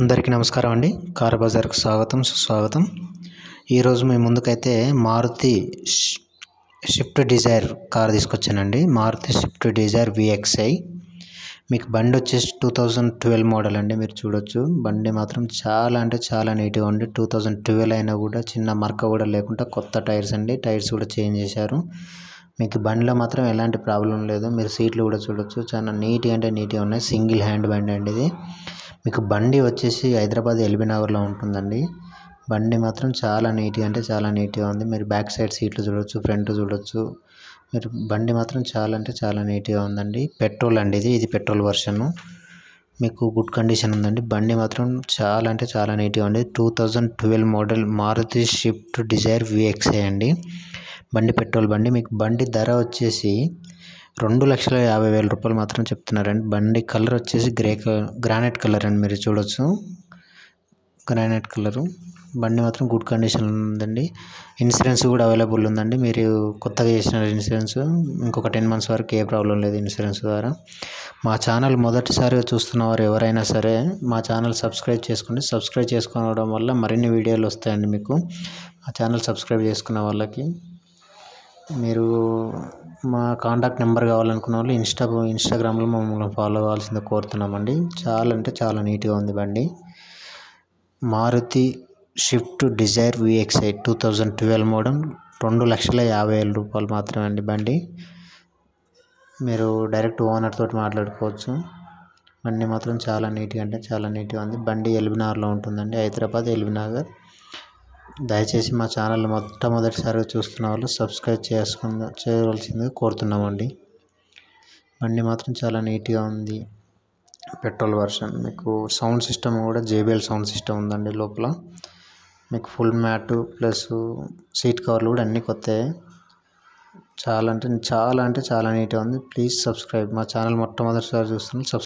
అందరికీ నమస్కారం అండి కార్ బజార్కు స్వాగతం సుస్వాగతం ఈరోజు మీ ముందుకైతే మారుతి షిఫ్ట్ డిజైర్ కార్ తీసుకొచ్చానండి మారుతి షిఫ్ట్ డిజైర్ విఎక్స్ఐ మీకు బండి వచ్చేసి టూ థౌజండ్ ట్వెల్వ్ మోడల్ అండి మీరు చూడొచ్చు బండి మాత్రం చాలా అంటే చాలా నీట్గా ఉంది టూ థౌజండ్ ట్వెల్వ్ అయినా కూడా చిన్న మరక కూడా లేకుండా కొత్త టైర్స్ అండి టైర్స్ కూడా చేంజ్ చేశారు మీకు బండిలో మాత్రం ఎలాంటి ప్రాబ్లం లేదు మీరు సీట్లు కూడా చూడొచ్చు చాలా నీట్గా అంటే నీట్గా ఉన్నాయి సింగిల్ హ్యాండ్ బండి అండి ఇది మీకు బండి వచ్చేసి హైదరాబాద్ ఎల్బీ నగర్లో ఉంటుందండి బండి మాత్రం చాలా నీట్గా అంటే చాలా నీట్గా ఉంది మీరు బ్యాక్ సైడ్ సీట్లు చూడొచ్చు ఫ్రంట్ చూడొచ్చు మీరు బండి మాత్రం చాలా అంటే చాలా నీట్గా ఉందండి పెట్రోల్ అండి ఇది ఇది పెట్రోల్ వర్షన్ మీకు గుడ్ కండిషన్ ఉందండి బండి మాత్రం చాలా అంటే చాలా నీట్గా ఉంది two thousand twelve model Maruti Swift Dzire VXA అండి బండి పెట్రోల్ బండి మీకు బండి ధర వచ్చేసి రెండు లక్షల యాభై వేల రూపాయలు మాత్రం చెప్తున్నారండి బండి కలర్ వచ్చేసి గ్రే కలర్ గ్రానైట్ కలర్ అండి మీరు చూడొచ్చు గ్రానైట్ కలరు బండి మాత్రం గుడ్ కండిషన్లో ఉందండి ఇన్సూరెన్స్ కూడా అవైలబుల్ ఉందండి మీరు కొత్తగా చేసిన ఇన్సూరెన్స్ ఇంకొక టెన్ మంత్స్ వరకు ఏ ప్రాబ్లం లేదు ఇన్సూరెన్స్ ద్వారా మా ఛానల్ మొదటిసారిగా చూస్తున్న వారు ఎవరైనా సరే మా ఛానల్ సబ్స్క్రైబ్ చేసుకోండి సబ్స్క్రైబ్ చేసుకోవడం వల్ల మరిన్ని వీడియోలు వస్తాయండి మీకు మా ఛానల్ సబ్స్క్రైబ్ చేసుకున్న వాళ్ళకి మీరు మా కాంటాక్ట్ నెంబర్ కావాలనుకున్న వాళ్ళు ఇన్స్టా ఇన్స్టాగ్రామ్లో మమ్మల్ని ఫాలో అవ్వాల్సింది కోరుతున్నామండి చాలా అంటే చాలా నీట్గా ఉంది బండి Maruti Swift Dzire VXI two thousand twelve model రెండు లక్షల యాభై వేల రూపాయలు మాత్రమే అండి బండి మీరు డైరెక్ట్ ఓనర్ తోటి మాట్లాడుకోవచ్చు బండి మాత్రం చాలా నీట్గా అంటే చాలా నీట్గా ఉంది బండి ఎల్బీనగర్లో ఉంటుందండి హైదరాబాద్ ఎల్బినగర్ దయచేసి మా ఛానల్ మొట్టమొదటిసారిగా చూస్తున్న వాళ్ళు సబ్స్క్రైబ్ చేసుకుందా చేయవలసింది కోరుతున్నామండి బండి మాత్రం చాలా నీట్గా ఉంది పెట్రోల్ వర్షన్ మీకు సౌండ్ సిస్టమ్ కూడా జేబిఎల్ సౌండ్ సిస్టమ్ ఉందండి లోపల మీకు ఫుల్ మ్యాటు ప్లస్ సీట్ కవర్లు కూడా అన్నీ కొత్తాయి చాలా అంటే చాలా అంటే చాలా నీట్గా ఉంది ప్లీజ్ సబ్స్క్రైబ్ మా ఛానల్ మొట్టమొదటిసారి చూస్తున్నాం సబ్స్క్రైబ్